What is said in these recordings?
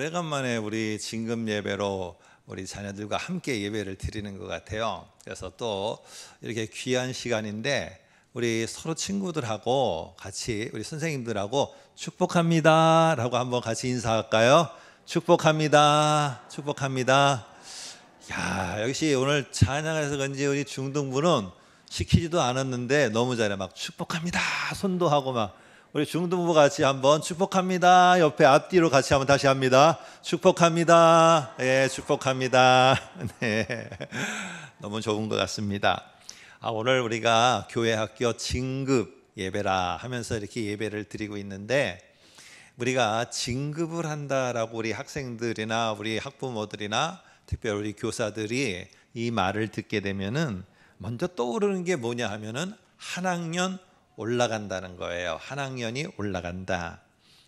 오래간만에 우리 진금 예배로 우리 자녀들과 함께 예배를 드리는 것 같아요. 그래서 또 이렇게 귀한 시간인데 우리 서로 친구들하고 같이 우리 선생님들하고 축복합니다라고 한번 같이 인사할까요? 축복합니다. 축복합니다. 야, 역시 오늘 찬양해서 그런지 우리 중등부는 시키지도 않았는데 너무 잘해. 막 축복합니다. 손도 하고 막 우리 중등부 같이 한번 축복합니다. 옆에 앞뒤로 같이 한번 다시 합니다. 축복합니다. 예, 축복합니다. 네. 너무 좋은 것 같습니다. 아, 오늘 우리가 교회 학교 진급 예배라 하면서 이렇게 예배를 드리고 있는데 우리가 진급을 한다라고 우리 학생들이나 우리 학부모들이나 특별히 우리 교사들이 이 말을 듣게 되면은 먼저 떠오르는 게 뭐냐 하면은 한 학년 올라간다는 거예요. 한 학년이 올라간다.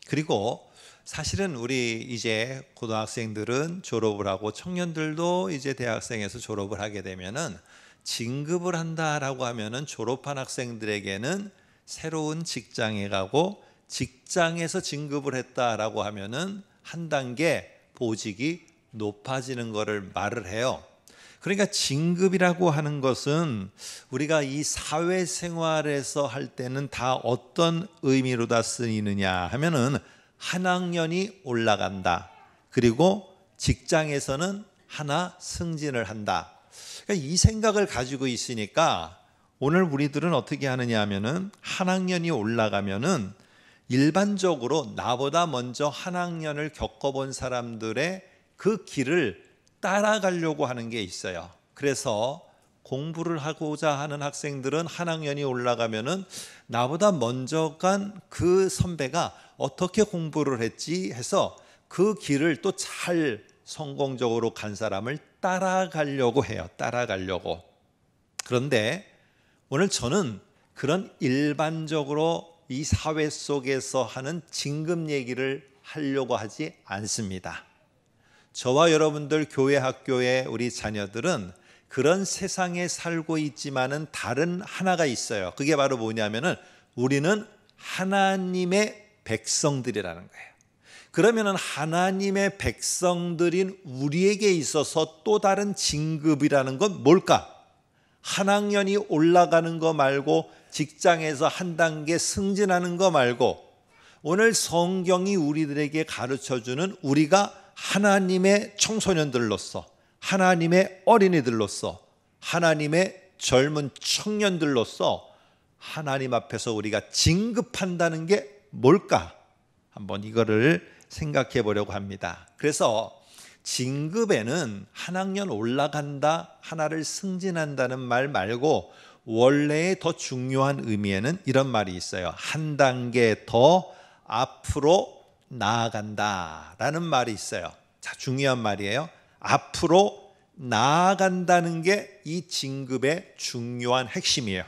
그리고 사실은 우리 이제 고등학생들은 졸업을 하고 청년들도 이제 대학생에서 졸업을 하게 되면은 진급을 한다라고 하면은 졸업한 학생들에게는 새로운 직장에 가고 직장에서 진급을 했다라고 하면은 한 단계 보직이 높아지는 거를 말을 해요. 그러니까 진급이라고 하는 것은 우리가 이 사회생활에서 할 때는 다 어떤 의미로 다 쓰이느냐 하면은 한 학년이 올라간다. 그리고 직장에서는 하나 승진을 한다. 그러니까 이 생각을 가지고 있으니까 오늘 우리들은 어떻게 하느냐 하면은 한 학년이 올라가면은 일반적으로 나보다 먼저 한 학년을 겪어본 사람들의 그 길을 따라가려고 하는 게 있어요. 그래서 공부를 하고자 하는 학생들은 한 학년이 올라가면은 나보다 먼저 간 그 선배가 어떻게 공부를 했지 해서 그 길을 또 잘 성공적으로 간 사람을 따라가려고 해요. 따라가려고. 그런데 오늘 저는 그런 일반적으로 이 사회 속에서 하는 진급 얘기를 하려고 하지 않습니다. 저와 여러분들 교회 학교의 우리 자녀들은 그런 세상에 살고 있지만은 다른 하나가 있어요. 그게 바로 뭐냐면은 우리는 하나님의 백성들이라는 거예요. 그러면은 하나님의 백성들인 우리에게 있어서 또 다른 진급이라는 건 뭘까? 한 학년이 올라가는 거 말고 직장에서 한 단계 승진하는 거 말고 오늘 성경이 우리들에게 가르쳐 주는 우리가 하나님의 청소년들로서 하나님의 어린이들로서 하나님의 젊은 청년들로서 하나님 앞에서 우리가 진급한다는 게 뭘까? 한번 이거를 생각해 보려고 합니다. 그래서 진급에는 한 학년 올라간다, 하나를 승진한다는 말 말고 원래의 더 중요한 의미에는 이런 말이 있어요. 한 단계 더 앞으로 나아간다라는 말이 있어요. 자, 중요한 말이에요. 앞으로 나아간다는 게 이 진급의 중요한 핵심이에요.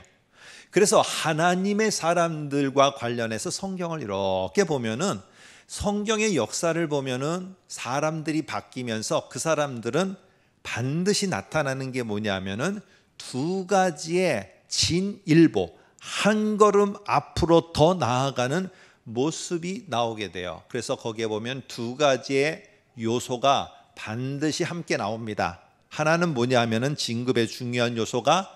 그래서 하나님의 사람들과 관련해서 성경을 이렇게 보면은 성경의 역사를 보면은 사람들이 바뀌면서 그 사람들은 반드시 나타나는 게 뭐냐면은 두 가지의 진일보 한 걸음 앞으로 더 나아가는 모습이 나오게 돼요. 그래서 거기에 보면 두 가지의 요소가 반드시 함께 나옵니다. 하나는 뭐냐 하면은 진급의 중요한 요소가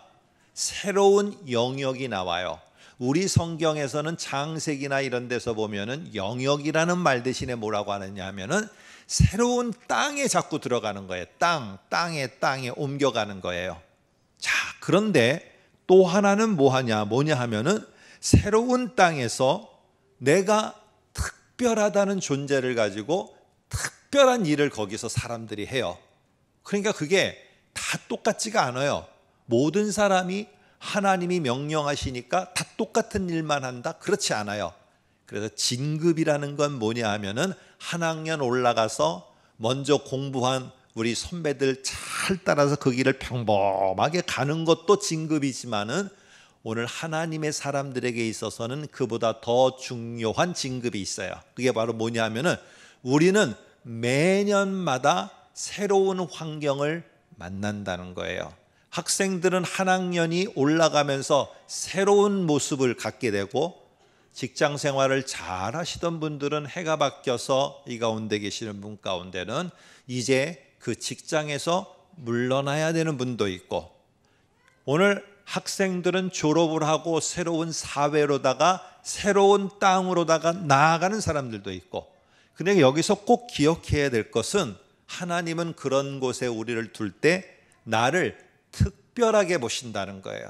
새로운 영역이 나와요. 우리 성경에서는 장세기나 이런 데서 보면은 영역이라는 말 대신에 뭐라고 하느냐 하면은 새로운 땅에 자꾸 들어가는 거예요. 땅, 땅에 땅에 옮겨가는 거예요. 자, 그런데 또 하나는 뭐 하냐, 뭐냐 하면은 새로운 땅에서 내가 특별하다는 존재를 가지고 특별한 일을 거기서 사람들이 해요. 그러니까 그게 다 똑같지가 않아요. 모든 사람이 하나님이 명령하시니까 다 똑같은 일만 한다? 그렇지 않아요. 그래서 진급이라는 건 뭐냐 하면은 한 학년 올라가서 먼저 공부한 우리 선배들 잘 따라서 그 길을 평범하게 가는 것도 진급이지만은 오늘 하나님의 사람들에게 있어서는 그보다 더 중요한 진급이 있어요. 그게 바로 뭐냐 하면은 우리는 매년마다 새로운 환경을 만난다는 거예요. 학생들은 한 학년이 올라가면서 새로운 모습을 갖게 되고 직장 생활을 잘 하시던 분들은 해가 바뀌어서 이 가운데 계시는 분 가운데는 이제 그 직장에서 물러나야 되는 분도 있고 오늘 학생들은 졸업을 하고 새로운 사회로다가 새로운 땅으로다가 나아가는 사람들도 있고 근데 여기서 꼭 기억해야 될 것은 하나님은 그런 곳에 우리를 둘 때 나를 특별하게 보신다는 거예요.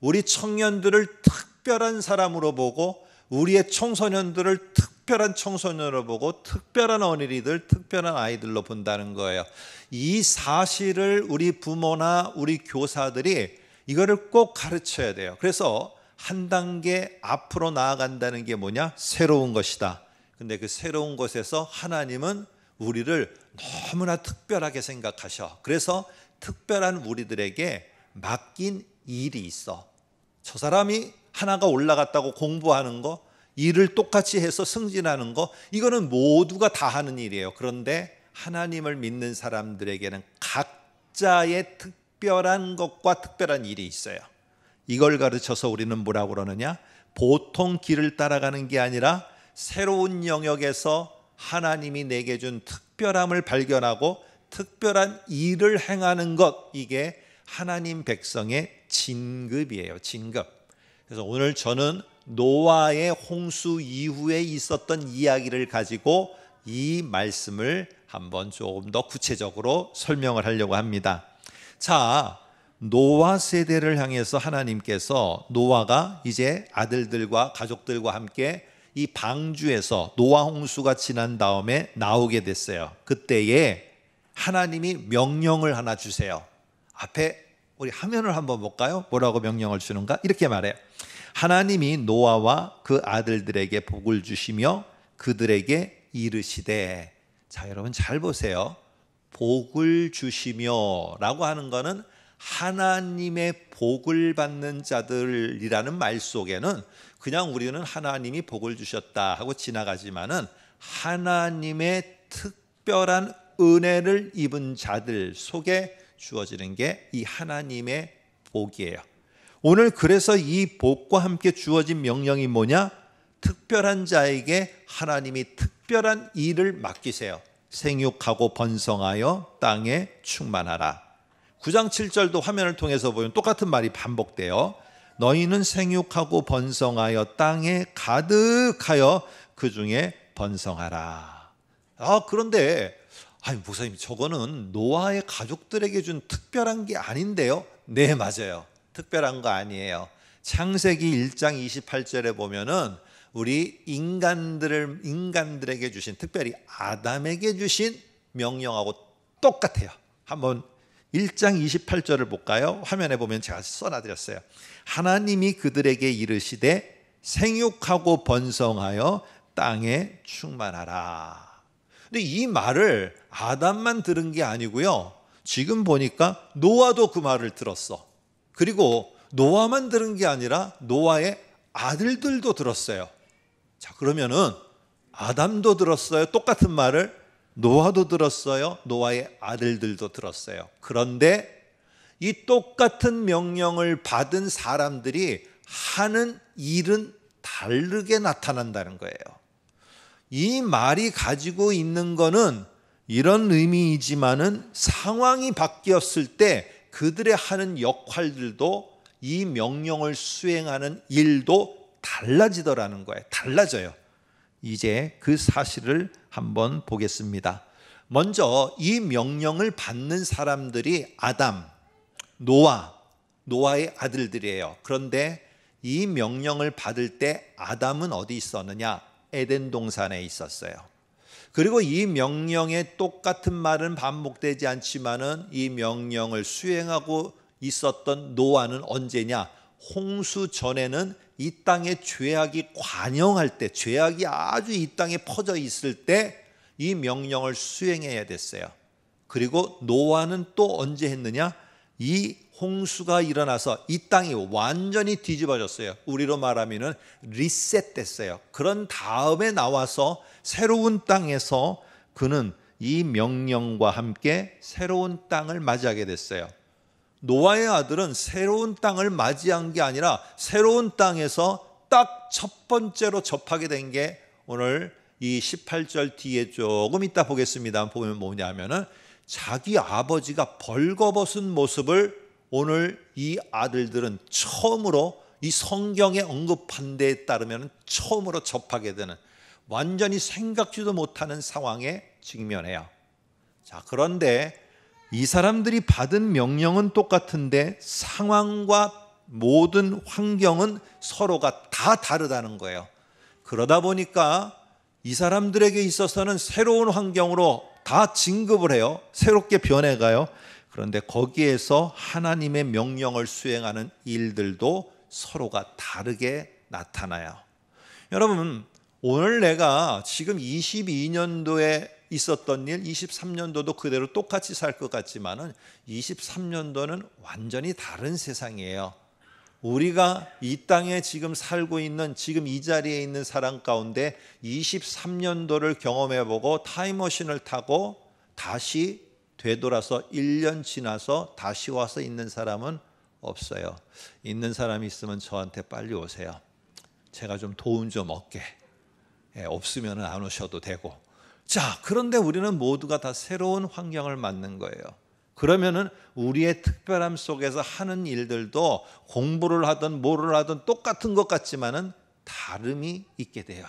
우리 청년들을 특별한 사람으로 보고 우리의 청소년들을 특별한 청소년으로 보고 특별한 어린이들, 특별한 아이들로 본다는 거예요. 이 사실을 우리 부모나 우리 교사들이 이거를 꼭 가르쳐야 돼요. 그래서 한 단계 앞으로 나아간다는 게 뭐냐? 새로운 것이다. 근데 그 새로운 것에서 하나님은 우리를 너무나 특별하게 생각하셔. 그래서 특별한 우리들에게 맡긴 일이 있어. 저 사람이 하나가 올라갔다고 공부하는 거, 일을 똑같이 해서 승진하는 거, 이거는 모두가 다 하는 일이에요. 그런데 하나님을 믿는 사람들에게는 각자의 특 특별한 것과 특별한 일이 있어요. 이걸 가르쳐서 우리는 뭐라고 그러느냐? 보통 길을 따라가는 게 아니라 새로운 영역에서 하나님이 내게 준 특별함을 발견하고 특별한 일을 행하는 것 이게 하나님 백성의 진급이에요. 진급. 그래서 오늘 저는 노아의 홍수 이후에 있었던 이야기를 가지고 이 말씀을 한번 조금 더 구체적으로 설명을 하려고 합니다. 자, 노아 세대를 향해서 하나님께서 노아가 이제 아들들과 가족들과 함께 이 방주에서 노아 홍수가 지난 다음에 나오게 됐어요. 그때에 하나님이 명령을 하나 주세요. 앞에 우리 화면을 한번 볼까요? 뭐라고 명령을 주는가? 이렇게 말해요. 하나님이 노아와 그 아들들에게 복을 주시며 그들에게 이르시되 자 여러분 잘 보세요. 복을 주시며 라고 하는 것은 하나님의 복을 받는 자들이라는 말 속에는 그냥 우리는 하나님이 복을 주셨다 하고 지나가지만은 하나님의 특별한 은혜를 입은 자들 속에 주어지는 게 이 하나님의 복이에요. 오늘 그래서 이 복과 함께 주어진 명령이 뭐냐? 특별한 자에게 하나님이 특별한 일을 맡기세요. 생육하고 번성하여 땅에 충만하라. 9장 7절도 화면을 통해서 보면 똑같은 말이 반복돼요. 너희는 생육하고 번성하여 땅에 가득하여 그 중에 번성하라. 아, 그런데 아니 목사님 저거는 노아의 가족들에게 준 특별한 게 아닌데요. 네, 맞아요. 특별한 거 아니에요. 창세기 1장 28절에 보면은 우리 인간들을 인간들에게 주신 특별히 아담에게 주신 명령하고 똑같아요. 한번 1장 28절을 볼까요? 화면에 보면 제가 써놔 드렸어요. 하나님이 그들에게 이르시되 생육하고 번성하여 땅에 충만하라. 근데 이 말을 아담만 들은 게 아니고요. 지금 보니까 노아도 그 말을 들었어. 그리고 노아만 들은 게 아니라 노아의 아들들도 들었어요. 자, 그러면은 아담도 들었어요. 똑같은 말을 노아도 들었어요. 노아의 아들들도 들었어요. 그런데 이 똑같은 명령을 받은 사람들이 하는 일은 다르게 나타난다는 거예요. 이 말이 가지고 있는 거는 이런 의미이지만은 상황이 바뀌었을 때 그들의 하는 역할들도 이 명령을 수행하는 일도 달라지더라는 거예요. 달라져요. 이제 그 사실을 한번 보겠습니다. 먼저 이 명령을 받는 사람들이 아담, 노아, 노아의 아들들이에요. 그런데 이 명령을 받을 때 아담은 어디 있었느냐? 에덴 동산에 있었어요. 그리고 이 명령에 똑같은 말은 반복되지 않지만은 이 명령을 수행하고 있었던 노아는 언제냐? 홍수 전에는 이 땅에 죄악이 관영할 때, 죄악이 아주 이 땅에 퍼져 있을 때 이 명령을 수행해야 됐어요. 그리고 노아는 또 언제 했느냐? 이 홍수가 일어나서 이 땅이 완전히 뒤집어졌어요. 우리로 말하면 리셋됐어요. 그런 다음에 나와서 새로운 땅에서 그는 이 명령과 함께 새로운 땅을 맞이하게 됐어요. 노아의 아들은 새로운 땅을 맞이한 게 아니라 새로운 땅에서 딱 첫 번째로 접하게 된 게 오늘 이 18절 뒤에 조금 이따 보겠습니다. 보면 뭐냐면은 자기 아버지가 벌거벗은 모습을 오늘 이 아들들은 처음으로 이 성경에 언급한 데에 따르면 처음으로 접하게 되는 완전히 생각지도 못하는 상황에 직면해요. 자, 그런데 이 사람들이 받은 명령은 똑같은데 상황과 모든 환경은 서로가 다 다르다는 거예요. 그러다 보니까 이 사람들에게 있어서는 새로운 환경으로 다 진급을 해요. 새롭게 변해가요. 그런데 거기에서 하나님의 명령을 수행하는 일들도 서로가 다르게 나타나요. 여러분, 오늘 내가 지금 22년도에 있었던 일 23년도도 그대로 똑같이 살 것 같지만은 23년도는 완전히 다른 세상이에요. 우리가 이 땅에 지금 살고 있는 지금 이 자리에 있는 사람 가운데 23년도를 경험해 보고 타임머신을 타고 다시 되돌아서 1년 지나서 다시 와서 있는 사람은 없어요. 있는 사람이 있으면 저한테 빨리 오세요. 제가 좀 도움 좀 얻게. 예, 없으면 안 오셔도 되고 자, 그런데 우리는 모두가 다 새로운 환경을 맞는 거예요. 그러면은 우리의 특별함 속에서 하는 일들도 공부를 하든 뭐를 하든 똑같은 것 같지만은 다름이 있게 돼요.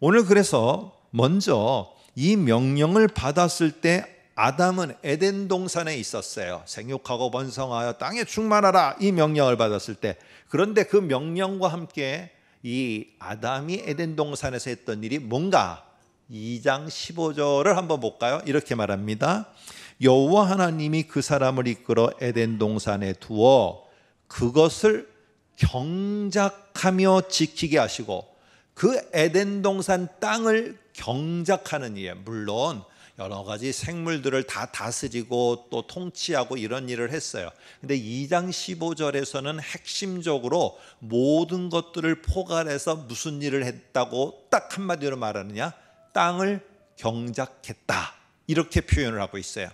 오늘 그래서 먼저 이 명령을 받았을 때 아담은 에덴 동산에 있었어요. 생육하고 번성하여 땅에 충만하라 이 명령을 받았을 때 그런데 그 명령과 함께 이 아담이 에덴 동산에서 했던 일이 뭔가 2장 15절을 한번 볼까요? 이렇게 말합니다. 여호와 하나님이 그 사람을 이끌어 에덴 동산에 두어 그것을 경작하며 지키게 하시고 그 에덴 동산 땅을 경작하는 일 물론 여러 가지 생물들을 다 다스리고 또 통치하고 이런 일을 했어요. 근데 2장 15절에서는 핵심적으로 모든 것들을 포괄해서 무슨 일을 했다고 딱 한마디로 말하느냐? 땅을 경작했다. 이렇게 표현을 하고 있어요.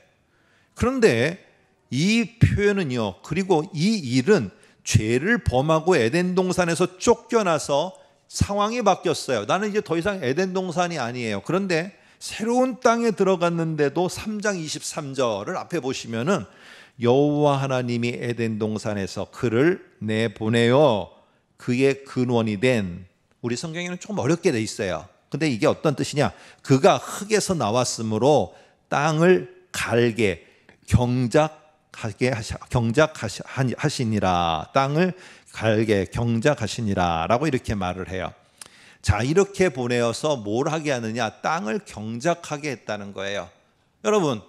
그런데 이 표현은요. 그리고 이 일은 죄를 범하고 에덴 동산에서 쫓겨나서 상황이 바뀌었어요. 나는 이제 더 이상 에덴 동산이 아니에요. 그런데 새로운 땅에 들어갔는데도 3장 23절을 앞에 보시면은 여호와 하나님이 에덴 동산에서 그를 내보내어 그의 근원이 된 우리 성경에는 조금 어렵게 돼 있어요. 근데 이게 어떤 뜻이냐? 그가 흙에서 나왔으므로 땅을 갈게 경작하게 하시, 경작하시니라 땅을 갈게 경작하시니라라고 이렇게 말을 해요. 자 이렇게 보내어서 뭘 하게 하느냐? 땅을 경작하게 했다는 거예요. 여러분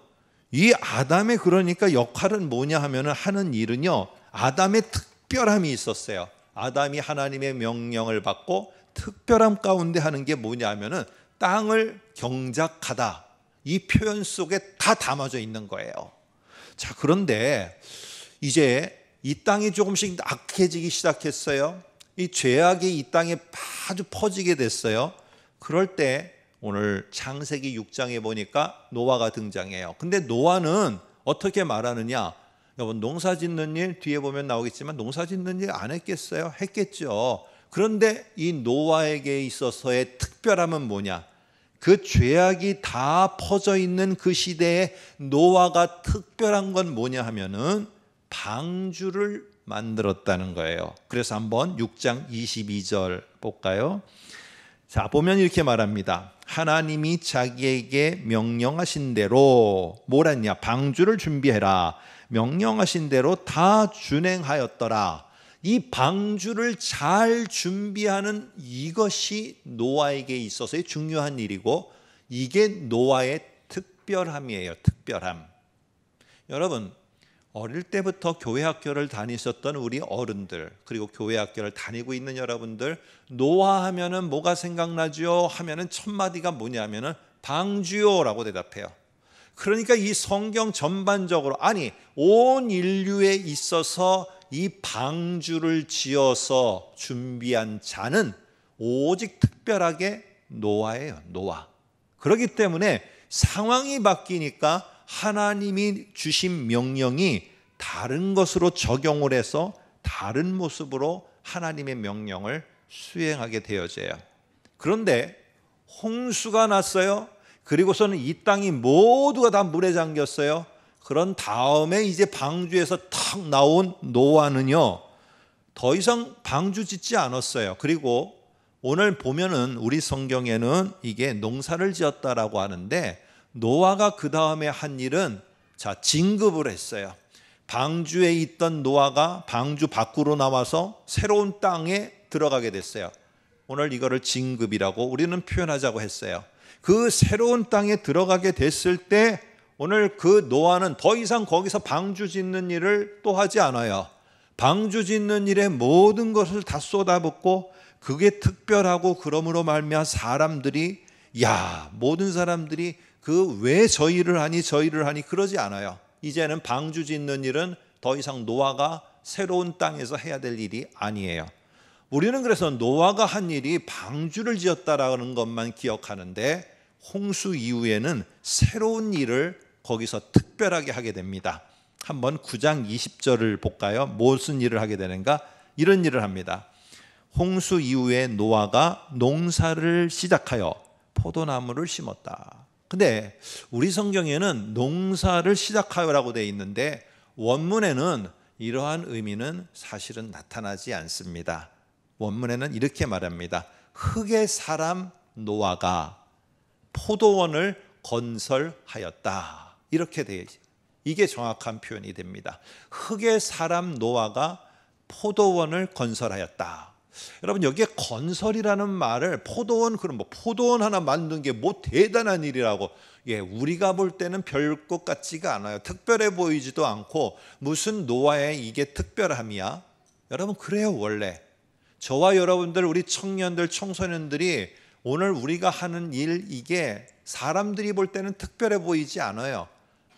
이 아담의 그러니까 역할은 뭐냐 하면은 하는 일은요 아담의 특별함이 있었어요. 아담이 하나님의 명령을 받고 특별함 가운데 하는 게 뭐냐면은 땅을 경작하다. 이 표현 속에 다 담아져 있는 거예요. 자, 그런데 이제 이 땅이 조금씩 악해지기 시작했어요. 이 죄악이 이 땅에 아주 퍼지게 됐어요. 그럴 때 오늘 창세기 6장에 보니까 노아가 등장해요. 근데 노아는 어떻게 말하느냐? 여러분 농사 짓는 일 뒤에 보면 나오겠지만 농사 짓는 일 안 했겠어요? 했겠죠. 그런데 이 노아에게 있어서의 특별함은 뭐냐? 그 죄악이 다 퍼져 있는 그 시대에 노아가 특별한 건 뭐냐 하면은 방주를 만들었다는 거예요. 그래서 한번 6장 22절 볼까요? 자, 보면 이렇게 말합니다. 하나님이 자기에게 명령하신 대로 뭐랬냐? 방주를 준비해라. 명령하신 대로 다 준행하였더라. 이 방주를 잘 준비하는 이것이 노아에게 있어서의 중요한 일이고 이게 노아의 특별함이에요. 특별함. 여러분, 어릴 때부터 교회 학교를 다니셨던 우리 어른들 그리고 교회 학교를 다니고 있는 여러분들 노아 하면은 뭐가 생각나지요? 하면은 첫 마디가 뭐냐면은 방주요라고 대답해요. 그러니까 이 성경 전반적으로 아니 온 인류에 있어서 이 방주를 지어서 준비한 자는 오직 특별하게 노아예요. 노아. 그렇기 때문에 상황이 바뀌니까 하나님이 주신 명령이 다른 것으로 적용을 해서 다른 모습으로 하나님의 명령을 수행하게 되어져요. 그런데 홍수가 났어요. 그리고서는 이 땅이 모두가 다 물에 잠겼어요. 그런 다음에 이제 방주에서 탁 나온 노아는요, 더 이상 방주 짓지 않았어요. 그리고 오늘 보면은 우리 성경에는 이게 농사를 지었다라고 하는데 노아가 그 다음에 한 일은 자, 진급을 했어요. 방주에 있던 노아가 방주 밖으로 나와서 새로운 땅에 들어가게 됐어요. 오늘 이거를 진급이라고 우리는 표현하자고 했어요. 그 새로운 땅에 들어가게 됐을 때 오늘 그 노아는 더 이상 거기서 방주 짓는 일을 또 하지 않아요. 방주 짓는 일에 모든 것을 다 쏟아붓고 그게 특별하고 그러므로 말미암 사람들이 야 모든 사람들이 그 왜저희를 하니 저희를 하니 그러지 않아요. 이제는 방주 짓는 일은 더 이상 노아가 새로운 땅에서 해야 될 일이 아니에요. 우리는 그래서 노아가 한 일이 방주를 지었다라는 것만 기억하는데 홍수 이후에는 새로운 일을 거기서 특별하게 하게 됩니다. 한번 9장 20절을 볼까요? 무슨 일을 하게 되는가? 이런 일을 합니다. 홍수 이후에 노아가 농사를 시작하여 포도나무를 심었다. 근데 우리 성경에는 농사를 시작하여라고 되어 있는데 원문에는 이러한 의미는 사실은 나타나지 않습니다. 원문에는 이렇게 말합니다. 흙의 사람 노아가 포도원을 건설하였다. 이렇게 되지. 이게 정확한 표현이 됩니다. 흑의 사람 노아가 포도원을 건설하였다. 여러분 여기에 건설이라는 말을 포도원 그럼 뭐 포도원 하나 만든 게 뭐 대단한 일이라고 예 우리가 볼 때는 별 것 같지가 않아요. 특별해 보이지도 않고 무슨 노아의 이게 특별함이야? 여러분 그래요 원래 저와 여러분들 우리 청년들 청소년들이 오늘 우리가 하는 일 이게 사람들이 볼 때는 특별해 보이지 않아요.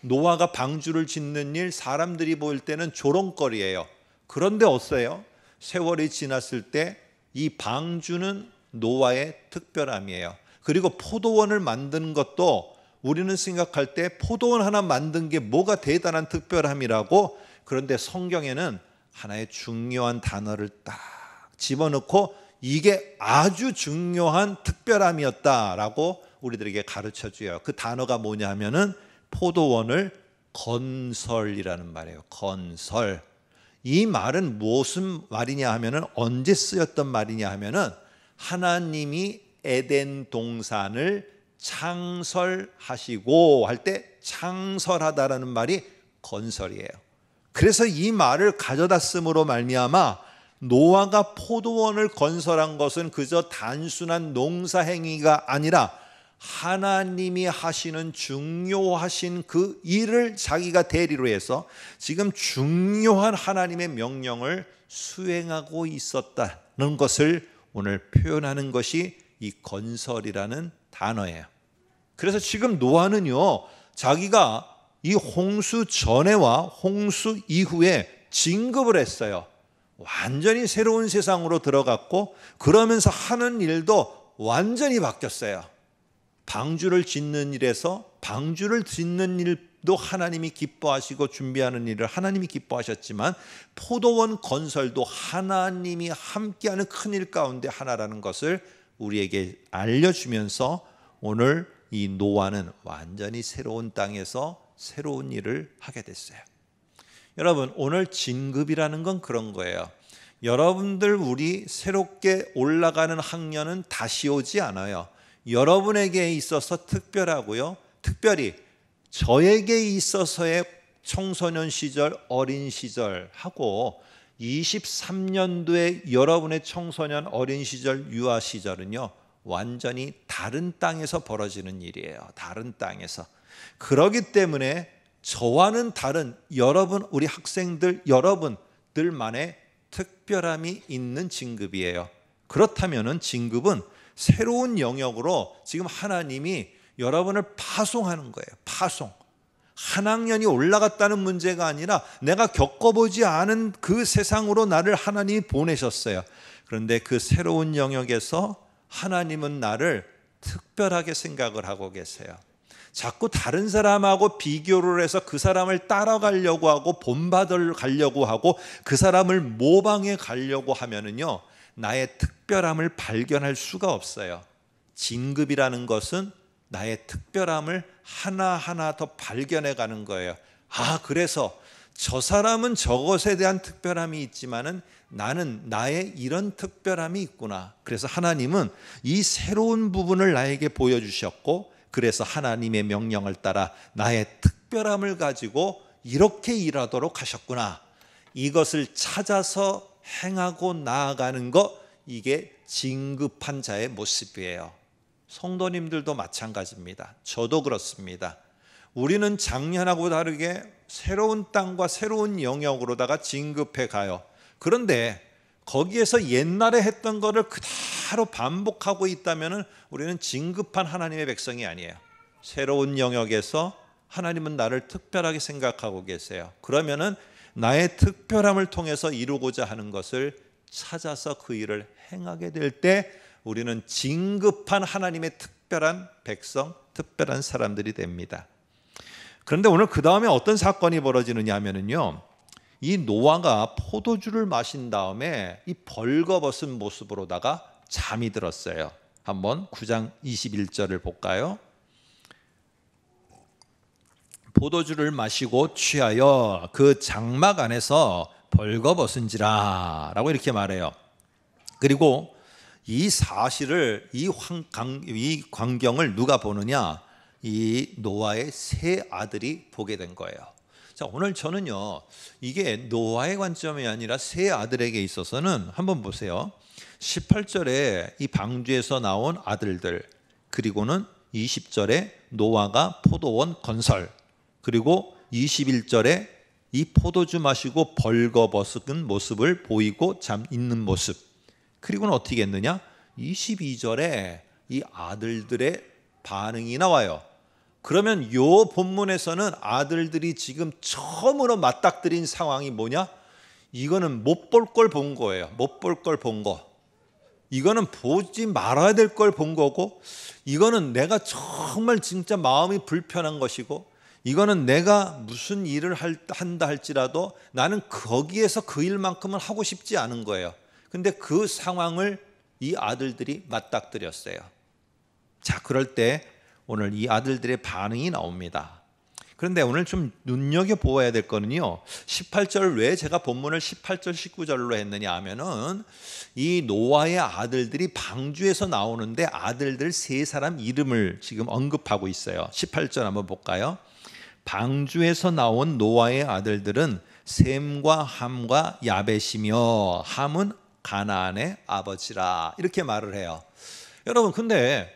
노아가 방주를 짓는 일 사람들이 보일 때는 조롱거리예요. 그런데 어때요? 세월이 지났을 때 이 방주는 노아의 특별함이에요. 그리고 포도원을 만든 것도 우리는 생각할 때 포도원 하나 만든 게 뭐가 대단한 특별함이라고 그런데 성경에는 하나의 중요한 단어를 딱 집어넣고 이게 아주 중요한 특별함이었다라고 우리들에게 가르쳐 줘요. 그 단어가 뭐냐 하면은 포도원을 건설이라는 말이에요. 건설. 이 말은 무슨 말이냐 하면은 언제 쓰였던 말이냐 하면은 하나님이 에덴 동산을 창설하시고 할 때 창설하다라는 말이 건설이에요. 그래서 이 말을 가져다 쓰므로 말미암아 노아가 포도원을 건설한 것은 그저 단순한 농사 행위가 아니라 하나님이 하시는 중요하신 그 일을 자기가 대리로 해서 지금 중요한 하나님의 명령을 수행하고 있었다는 것을 오늘 표현하는 것이 이 건설이라는 단어예요. 그래서 지금 노아는요, 자기가 이 홍수 전에와 홍수 이후에 진급을 했어요. 완전히 새로운 세상으로 들어갔고, 그러면서 하는 일도 완전히 바뀌었어요. 방주를 짓는 일에서 방주를 짓는 일도 하나님이 기뻐하시고 준비하는 일을 하나님이 기뻐하셨지만 포도원 건설도 하나님이 함께하는 큰 일 가운데 하나라는 것을 우리에게 알려주면서 오늘 이 노아는 완전히 새로운 땅에서 새로운 일을 하게 됐어요. 여러분 오늘 진급이라는 건 그런 거예요. 여러분들 우리 새롭게 올라가는 학년은 다시 오지 않아요. 여러분에게 있어서 특별하고요. 특별히 저에게 있어서의 청소년 시절, 어린 시절 하고 23년도에 여러분의 청소년 어린 시절, 유아 시절은요. 완전히 다른 땅에서 벌어지는 일이에요. 다른 땅에서. 그러기 때문에 저와는 다른 여러분, 우리 학생들 여러분들만의 특별함이 있는 진급이에요. 그렇다면 진급은 새로운 영역으로 지금 하나님이 여러분을 파송하는 거예요. 파송. 한 학년이 올라갔다는 문제가 아니라 내가 겪어보지 않은 그 세상으로 나를 하나님이 보내셨어요. 그런데 그 새로운 영역에서 하나님은 나를 특별하게 생각을 하고 계세요. 자꾸 다른 사람하고 비교를 해서 그 사람을 따라가려고 하고 본받을 가려고 하고 그 사람을 모방해 가려고 하면은요. 나의 특별함을 발견할 수가 없어요. 진급이라는 것은 나의 특별함을 하나하나 더 발견해 가는 거예요. 아, 그래서 저 사람은 저것에 대한 특별함이 있지만은 나는 나의 이런 특별함이 있구나. 그래서 하나님은 이 새로운 부분을 나에게 보여주셨고, 그래서 하나님의 명령을 따라 나의 특별함을 가지고 이렇게 일하도록 하셨구나. 이것을 찾아서 행하고 나아가는 것 이게 진급한 자의 모습이에요. 성도님들도 마찬가지입니다. 저도 그렇습니다. 우리는 작년하고 다르게 새로운 땅과 새로운 영역으로다가 진급해 가요. 그런데 거기에서 옛날에 했던 것을 그대로 반복하고 있다면 우리는 진급한 하나님의 백성이 아니에요. 새로운 영역에서 하나님은 나를 특별하게 생각하고 계세요. 그러면은 나의 특별함을 통해서 이루고자 하는 것을 찾아서 그 일을 행하게 될 때 우리는 진급한 하나님의 특별한 백성, 특별한 사람들이 됩니다. 그런데 오늘 그 다음에 어떤 사건이 벌어지느냐 하면요이 노아가 포도주를 마신 다음에 이 벌거벗은 모습으로다가 잠이 들었어요. 한번 9장 21절을 볼까요? 포도주를 마시고 취하여 그 장막 안에서 벌거벗은지라 라고 이렇게 말해요. 그리고 이 사실을 이, 환강, 이 광경을 누가 보느냐? 이 노아의 세 아들이 보게 된 거예요. 자, 오늘 저는요. 이게 노아의 관점이 아니라 세 아들에게 있어서는 한번 보세요. 18절에 이 방주에서 나온 아들들 그리고는 20절에 노아가 포도원 건설 그리고 21절에 이 포도주 마시고 벌거벗은 모습을 보이고 잠 있는 모습. 그리고는 어떻게 했느냐? 22절에 이 아들들의 반응이 나와요. 그러면 요 본문에서는 아들들이 지금 처음으로 맞닥뜨린 상황이 뭐냐? 이거는 못 볼 걸 본 거예요. 못 볼 걸 본 거. 이거는 보지 말아야 될 걸 본 거고, 이거는 내가 정말 진짜 마음이 불편한 것이고, 이거는 내가 무슨 일을 한다 할지라도 나는 거기에서 그 일만큼은 하고 싶지 않은 거예요. 근데 그 상황을 이 아들들이 맞닥뜨렸어요. 자, 그럴 때 오늘 이 아들들의 반응이 나옵니다. 그런데 오늘 좀 눈여겨 보아야 될 거는요. 18절 왜 제가 본문을 18절 19절로 했느냐 하면은 이 노아의 아들들이 방주에서 나오는데 아들들 세 사람 이름을 지금 언급하고 있어요. 18절 한번 볼까요? 방주에서 나온 노아의 아들들은 셈과 함과 야벳이며 함은 가나안의 아버지라 이렇게 말을 해요. 여러분 근데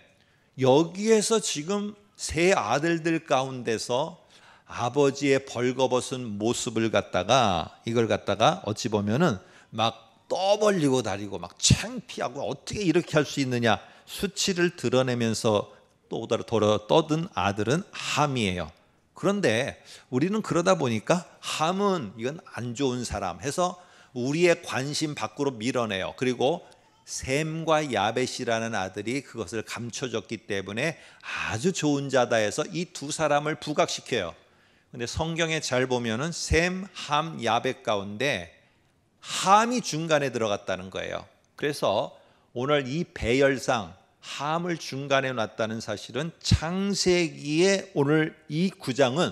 여기에서 지금 세 아들들 가운데서 아버지의 벌거벗은 모습을 갖다가 이걸 갖다가 어찌 보면은 막 떠벌리고 다니고 막 창피하고 어떻게 이렇게 할 수 있느냐 수치를 드러내면서 또 돌아 떠든 아들은 함이에요. 그런데 우리는 그러다 보니까 함은 이건 안 좋은 사람 해서 우리의 관심 밖으로 밀어내요. 그리고 샘과 야벳이라는 아들이 그것을 감춰줬기 때문에 아주 좋은 자다 해서 이 두 사람을 부각시켜요. 근데 성경에 잘 보면은 샘, 함, 야벳 가운데 함이 중간에 들어갔다는 거예요. 그래서 오늘 이 배열상 함을 중간에 놨다는 사실은 창세기에 오늘 이 구장은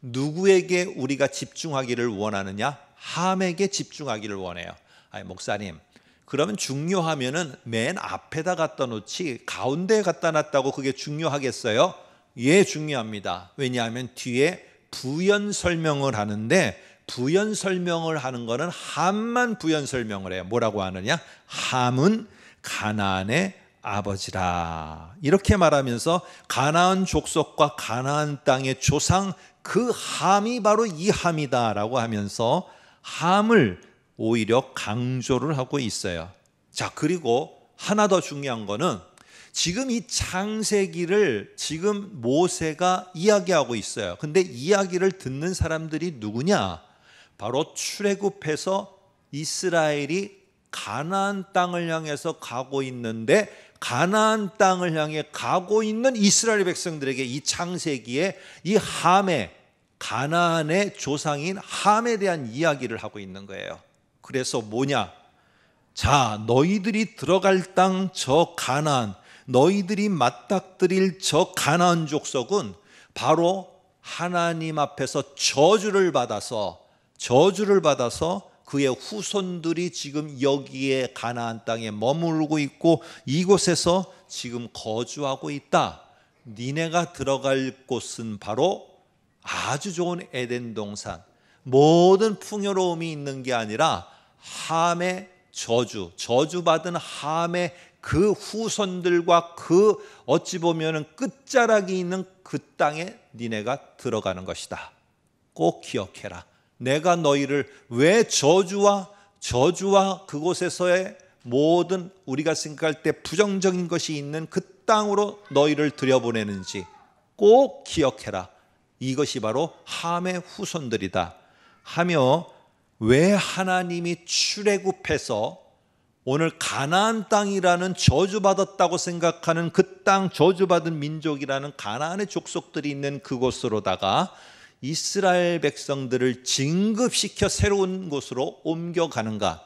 누구에게 우리가 집중하기를 원하느냐? 함에게 집중하기를 원해요. 아니, 목사님. 그러면 중요하면은 맨 앞에다 갖다 놓지 가운데 갖다 놨다고 그게 중요하겠어요? 예, 중요합니다. 왜냐하면 뒤에 부연 설명을 하는데 부연 설명을 하는 거는 함만 부연 설명을 해요. 뭐라고 하느냐? 함은 가나안의 아버지라 이렇게 말하면서 가나안 족속과 가나안 땅의 조상 그 함이 바로 이 함이다라고 하면서 함을 오히려 강조를 하고 있어요. 자, 그리고 하나 더 중요한 거는 지금 이 창세기를 지금 모세가 이야기하고 있어요. 근데 이야기를 듣는 사람들이 누구냐? 바로 출애굽해서 이스라엘이 가나안 땅을 향해서 가고 있는데 가나안 땅을 향해 가고 있는 이스라엘 백성들에게 이 창세기에 이 함에 가나안의 조상인 함에 대한 이야기를 하고 있는 거예요. 그래서 뭐냐? 자, 너희들이 들어갈 땅 저 가나안, 너희들이 맞닥뜨릴 저 가나안 족속은 바로 하나님 앞에서 저주를 받아서 저주를 받아서 그의 후손들이 지금 여기에 가나안 땅에 머물고 있고 이곳에서 지금 거주하고 있다. 니네가 들어갈 곳은 바로 아주 좋은 에덴 동산. 모든 풍요로움이 있는 게 아니라 함의 저주, 저주받은 함의 그 후손들과 그 어찌 보면은 끝자락이 있는 그 땅에 니네가 들어가는 것이다. 꼭 기억해라. 내가 너희를 왜 저주와 저주와 그곳에서의 모든 우리가 생각할 때 부정적인 것이 있는 그 땅으로 너희를 들여보내는지 꼭 기억해라. 이것이 바로 함의 후손들이다. 하며 왜 하나님이 출애굽해서 오늘 가나안 땅이라는 저주받았다고 생각하는 그 땅 저주받은 민족이라는 가나안의 족속들이 있는 그곳으로다가 이스라엘 백성들을 진급시켜 새로운 곳으로 옮겨가는가?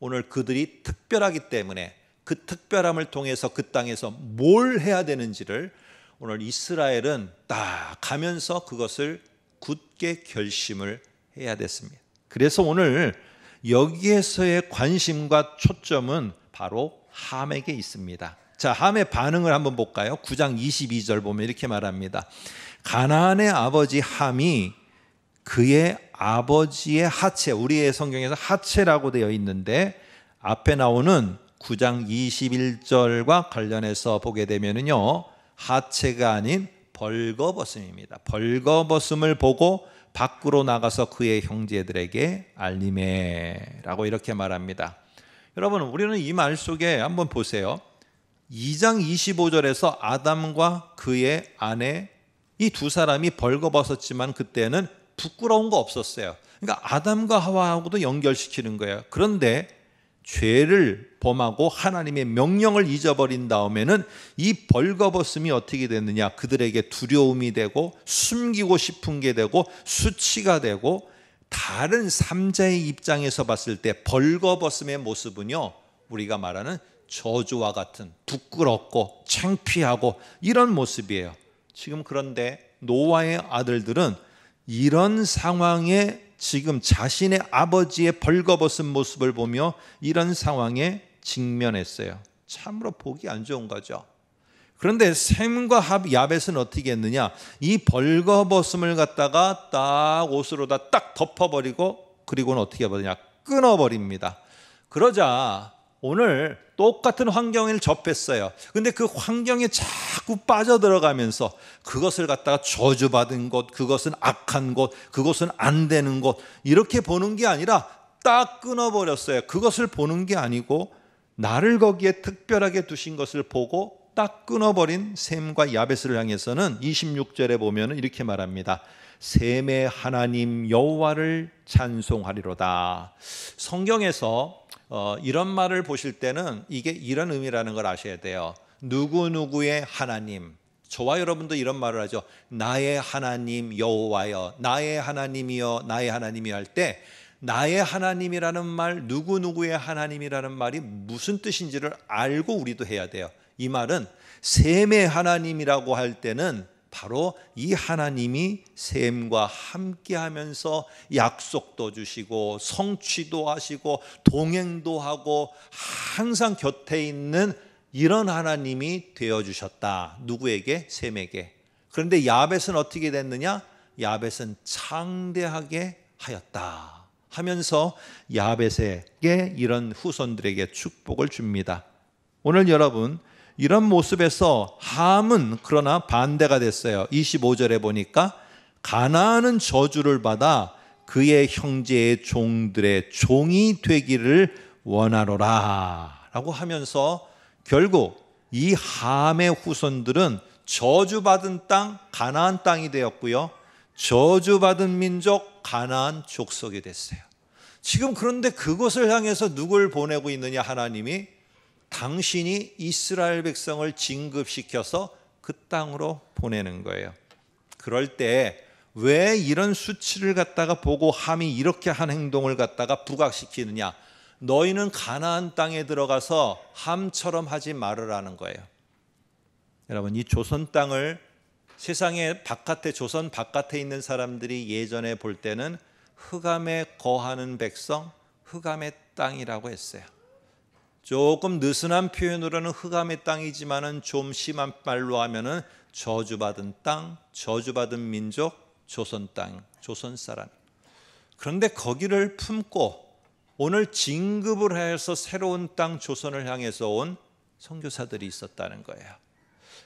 오늘 그들이 특별하기 때문에 그 특별함을 통해서 그 땅에서 뭘 해야 되는지를 오늘 이스라엘은 딱 가면서 그것을 굳게 결심을 해야 됐습니다. 그래서 오늘 여기에서의 관심과 초점은 바로 함에게 있습니다. 자, 함의 반응을 한번 볼까요? 9장 22절 보면 이렇게 말합니다. 가나안의 아버지 함이 그의 아버지의 하체, 우리의 성경에서 하체라고 되어 있는데 앞에 나오는 9장 21절과 관련해서 보게 되면은요. 하체가 아닌 벌거벗음입니다. 벌거벗음을 보고 밖으로 나가서 그의 형제들에게 알림해라고 이렇게 말합니다. 여러분, 우리는 이 말 속에 한번 보세요. 2장 25절에서 아담과 그의 아내 이두 사람이 벌거벗었지만 그때는 부끄러운 거 없었어요. 그러니까 아담과 하와하고도 연결시키는 거예요. 그런데 죄를 범하고 하나님의 명령을 잊어버린 다음에는 이 벌거벗음이 어떻게 됐느냐? 그들에게 두려움이 되고 숨기고 싶은 게 되고 수치가 되고 다른 삼자의 입장에서 봤을 때 벌거벗음의 모습은요. 우리가 말하는 저주와 같은 부끄럽고 창피하고 이런 모습이에요. 지금 그런데 노아의 아들들은 이런 상황에 지금 자신의 아버지의 벌거벗은 모습을 보며 이런 상황에 직면했어요. 참으로 보기 안 좋은 거죠. 그런데 샘과 합 야벳은 어떻게 했느냐? 이 벌거벗음을 갖다가 딱 옷으로다 딱 덮어버리고 그리고는 어떻게 해버리냐? 끊어버립니다. 그러자 오늘 똑같은 환경을 접했어요. 근데 그 환경에 자꾸 빠져들어가면서 그것을 갖다가 저주받은 곳, 그것은 악한 곳, 그것은 안 되는 곳, 이렇게 보는 게 아니라 딱 끊어버렸어요. 그것을 보는 게 아니고 나를 거기에 특별하게 두신 것을 보고 딱 끊어버린 샘과 야베스를 향해서는 26절에 보면 이렇게 말합니다. 샘의 하나님 여호와를 찬송하리로다. 성경에서 어, 이런 말을 보실 때는 이게 이런 의미라는 걸 아셔야 돼요. 누구누구의 하나님. 저와 여러분도 이런 말을 하죠. 나의 하나님 여호와여. 나의 하나님이여. 나의 하나님이 할때 나의 하나님이라는 말, 누구누구의 하나님이라는 말이 무슨 뜻인지를 알고 우리도 해야 돼요. 이 말은 셈의 하나님이라고 할 때는 바로 이 하나님이 샘과 함께 하면서 약속도 주시고 성취도 하시고 동행도 하고 항상 곁에 있는 이런 하나님이 되어 주셨다. 누구에게? 샘에게. 그런데 야벳은 어떻게 됐느냐? 야벳은 창대하게 하였다. 하면서 야벳에게 이런 후손들에게 축복을 줍니다. 오늘 여러분 이런 모습에서 함은 그러나 반대가 됐어요. 25절에 보니까 가나안은 저주를 받아 그의 형제의 종들의 종이 되기를 원하노라 라고 하면서 결국 이 함의 후손들은 저주받은 땅 가나안 땅이 되었고요. 저주받은 민족 가나안 족속이 됐어요. 지금 그런데 그것을 향해서 누굴 보내고 있느냐 하나님이 당신이 이스라엘 백성을 진급시켜서 그 땅으로 보내는 거예요. 그럴 때 왜 이런 수치를 갖다가 보고 함이 이렇게 한 행동을 갖다가 부각시키느냐? 너희는 가나안 땅에 들어가서 함처럼 하지 말으라는 거예요. 여러분 이 조선 땅을 세상의 바깥에 조선 바깥에 있는 사람들이 예전에 볼 때는 흑암에 거하는 백성, 흑암의 땅이라고 했어요. 조금 느슨한 표현으로는 흑암의 땅이지만은 좀 심한 말로 하면은 저주받은 땅, 저주받은 민족, 조선 땅, 조선 사람. 그런데 거기를 품고 오늘 진급을 해서 새로운 땅 조선을 향해서 온 선교사들이 있었다는 거예요.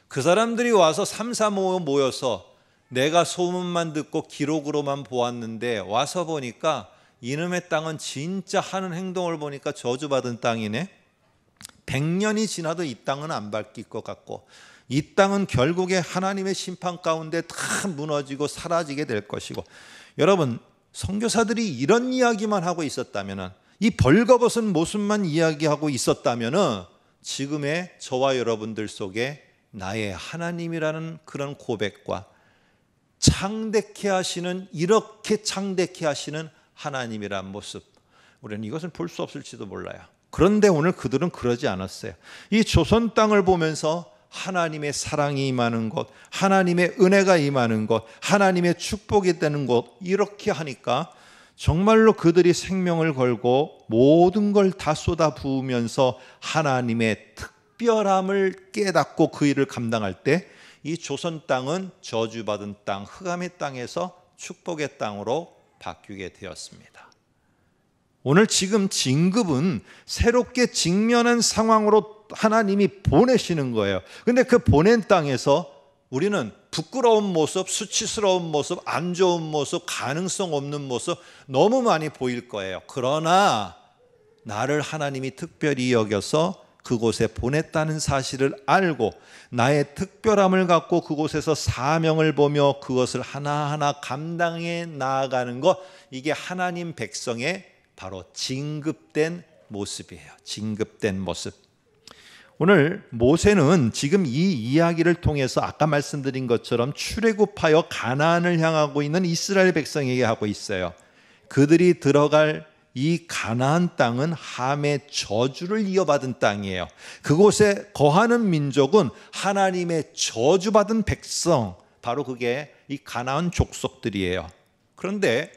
그 사람들이 와서 삼삼오오 모여서 내가 소문만 듣고 기록으로만 보았는데 와서 보니까 이놈의 땅은 진짜 하는 행동을 보니까 저주받은 땅이네. 100년이 지나도 이 땅은 안 바뀔 것 같고 이 땅은 결국에 하나님의 심판 가운데 다 무너지고 사라지게 될 것이고 여러분 성교사들이 이런 이야기만 하고 있었다면이 벌거벗은 모습만 이야기하고 있었다면 지금의 저와 여러분들 속에 나의 하나님이라는 그런 고백과 창대케 하시는 이렇게 창대케 하시는 하나님이란 모습 우리는 이것은 볼수 없을지도 몰라요. 그런데 오늘 그들은 그러지 않았어요. 이 조선 땅을 보면서 하나님의 사랑이 임하는 것, 하나님의 은혜가 임하는 것, 하나님의 축복이 되는 것, 이렇게 하니까 정말로 그들이 생명을 걸고 모든 걸 다 쏟아 부으면서 하나님의 특별함을 깨닫고 그 일을 감당할 때 이 조선 땅은 저주받은 땅, 흑암의 땅에서 축복의 땅으로 바뀌게 되었습니다. 오늘 지금 진급은 새롭게 직면한 상황으로 하나님이 보내시는 거예요. 근데 그 보낸 땅에서 우리는 부끄러운 모습, 수치스러운 모습, 안 좋은 모습, 가능성 없는 모습 너무 많이 보일 거예요. 그러나 나를 하나님이 특별히 여겨서 그곳에 보냈다는 사실을 알고 나의 특별함을 갖고 그곳에서 사명을 보며 그것을 하나하나 감당해 나아가는 것 이게 하나님 백성의 바로 진급된 모습이에요. 진급된 모습. 오늘 모세는 지금 이 이야기를 통해서 아까 말씀드린 것처럼 출애굽하여 가나안을 향하고 있는 이스라엘 백성에게 하고 있어요. 그들이 들어갈 이 가나안 땅은 함의 저주를 이어받은 땅이에요. 그곳에 거하는 민족은 하나님의 저주받은 백성, 바로 그게 이 가나안 족속들이에요. 그런데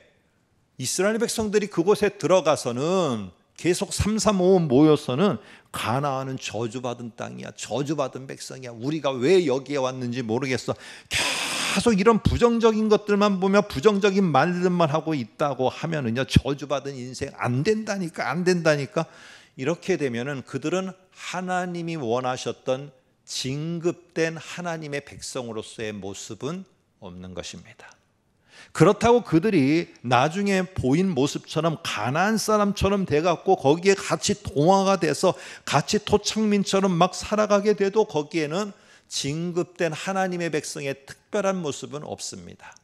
이스라엘 백성들이 그곳에 들어가서는 계속 삼삼오오 모여서는 가나안은 저주받은 땅이야. 저주받은 백성이야. 우리가 왜 여기에 왔는지 모르겠어. 계속 이런 부정적인 것들만 보며 부정적인 말들만 하고 있다고 하면은요. 저주받은 인생 안 된다니까. 안 된다니까. 이렇게 되면은 그들은 하나님이 원하셨던 진급된 하나님의 백성으로서의 모습은 없는 것입니다. 그렇다고 그들이 나중에 보인 모습처럼 가난한 사람처럼 돼갖고 거기에 같이 동화가 돼서 같이 토착민처럼 막 살아가게 돼도 거기에는 진급된 하나님의 백성의 특별한 모습은 없습니다.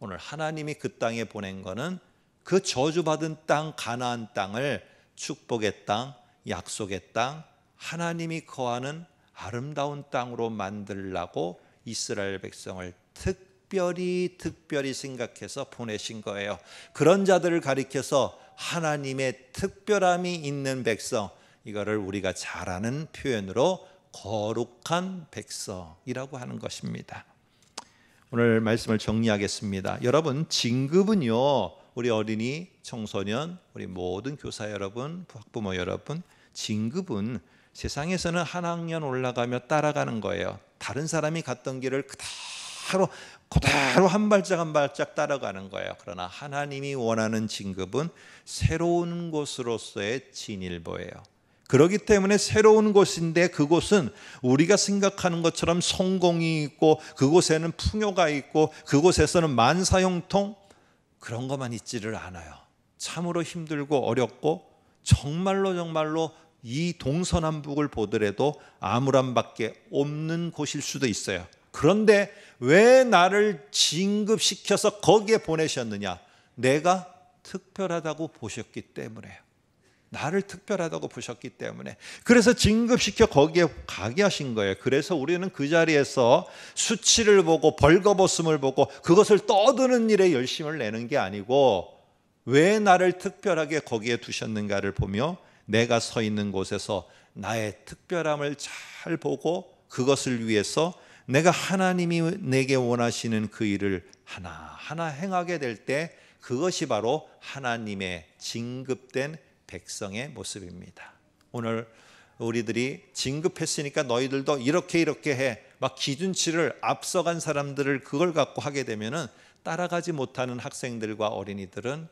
오늘 하나님이 그 땅에 보낸 거는 그 저주받은 땅 가나안 땅을 축복의 땅, 약속의 땅, 하나님이 거하는 아름다운 땅으로 만들라고 이스라엘 백성을 특 특별히 특별히 생각해서 보내신 거예요. 그런 자들을 가리켜서 하나님의 특별함이 있는 백성 이거를 우리가 잘 아는 표현으로 거룩한 백성이라고 하는 것입니다. 오늘 말씀을 정리하겠습니다. 여러분 진급은요 우리 어린이, 청소년, 우리 모든 교사 여러분, 학부모 여러분 진급은 세상에서는 한 학년 올라가며 따라가는 거예요. 다른 사람이 갔던 길을 그대로 그대로 그대로 한 발짝 한 발짝 따라가는 거예요. 그러나 하나님이 원하는 진급은 새로운 곳으로서의 진일보예요. 그렇기 때문에 새로운 곳인데 그곳은 우리가 생각하는 것처럼 성공이 있고 그곳에는 풍요가 있고 그곳에서는 만사형통 그런 것만 있지를 않아요. 참으로 힘들고 어렵고 정말로 정말로 이 동서남북을 보더라도 아무람밖에 없는 곳일 수도 있어요. 그런데 왜 나를 진급시켜서 거기에 보내셨느냐? 내가 특별하다고 보셨기 때문에 나를 특별하다고 보셨기 때문에 그래서 진급시켜 거기에 가게 하신 거예요. 그래서 우리는 그 자리에서 수치를 보고 벌거벗음을 보고 그것을 떠드는 일에 열심을 내는 게 아니고 왜 나를 특별하게 거기에 두셨는가를 보며 내가 서 있는 곳에서 나의 특별함을 잘 보고 그것을 위해서 내가 하나님이 내게 원하시는 그 일을 하나하나 행하게 될 때 그것이 바로 하나님의 진급된 백성의 모습입니다. 오늘 우리들이 진급했으니까 너희들도 이렇게 이렇게 해. 막 기준치를 앞서간 사람들을 그걸 갖고 하게 되면은 따라가지 못하는 학생들과 어린이들은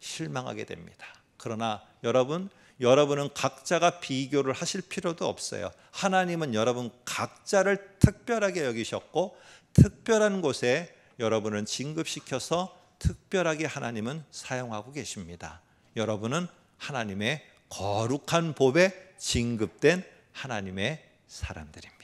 실망하게 됩니다. 그러나 여러분 여러분은 각자가 비교를 하실 필요도 없어요. 하나님은 여러분 각자를 특별하게 여기셨고 특별한 곳에 여러분을 진급시켜서 특별하게 하나님은 사용하고 계십니다. 여러분은 하나님의 거룩한 법에 진급된 하나님의 사람들입니다.